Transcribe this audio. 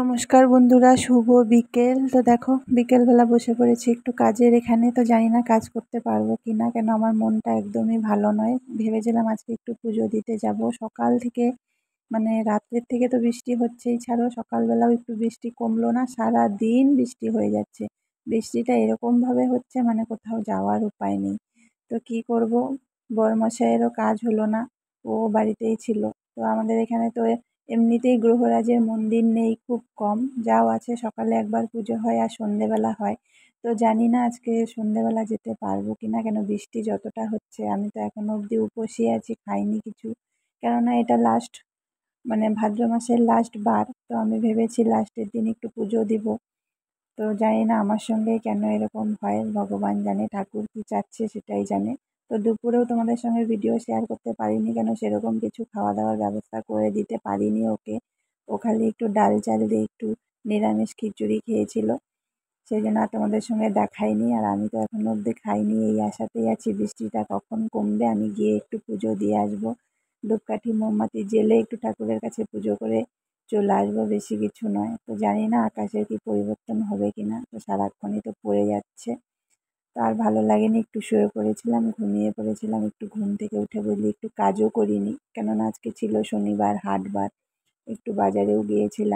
নমস্কার বন্ধুরা শুভ বিকেল তো দেখো বিকেলবেলা বসে পড়েছি একটু কাজের এখানে তো জানি না কাজ করতে পারবো কি না কেন আমার মনটা একদমই ভালো নয় ভেবেছিলাম আজকে একটু পুজো দিতে যাব সকাল থেকে মানে রাত্রের থেকে তো বৃষ্টি হচ্ছেই ছাড়ো সকালবেলাও একটু বৃষ্টি কমলো না সারা দিন বৃষ্টি হয়ে যাচ্ছে বৃষ্টিটা এরকমভাবে হচ্ছে মানে কোথাও যাওয়ার উপায় নেই তো কি করব বরমশাইয়েরও কাজ হলো না ও বাড়িতেই ছিল তো আমাদের এখানে তো এমনিতেই গ্রহরাজের মন্দির নেই খুব কম যাও আছে সকালে একবার পুজো হয় আর সন্ধেবেলা হয় তো জানি না আজকে সন্ধেবেলা যেতে পারবো কি না কেন বৃষ্টি যতটা হচ্ছে আমি তো এখনও অবধি উপসিয়ে আছি খাইনি কিছু কেননা এটা লাস্ট মানে ভাদ্র মাসের লাস্ট বার তো আমি ভেবেছি লাস্টের দিন একটু পুজো দিব তো জানি না আমার সঙ্গে কেন এরকম হয় ভগবান জানে ঠাকুর কী চাচ্ছে সেটাই জানে তো দুপুরেও তোমাদের সঙ্গে ভিডিও শেয়ার করতে পারিনি কেন সেরকম কিছু খাওয়া দাওয়ার ব্যবস্থা করে দিতে পারিনি ওকে ও খালি একটু ডাল চাল দিয়ে একটু নিরামিষ খিচুড়ি খেয়েছিল সেই জন্য আর তোমাদের সঙ্গে দেখাইনি আর আমি তো এখন অবধি খাইনি এই আশাতেই আছি বৃষ্টিটা কখন কমবে আমি গিয়ে একটু পুজো দিয়ে আসবো ধূপকাঠি মোমবাতি জেলে একটু ঠাকুরের কাছে পুজো করে চলে আসবো বেশি কিছু নয় তো জানি না আকাশের কি পরিবর্তন হবে কি না তো সারাক্ষণই তো পড়ে যাচ্ছে তো আর ভালো লাগেনি একটু শুয়ে পড়েছিলাম ঘুমিয়ে পড়েছিলাম একটু ঘুম থেকে উঠে বলি একটু কাজও করিনি কেননা আজকে ছিল শনিবার হাটবার একটু বাজারেও গিয়েছিলাম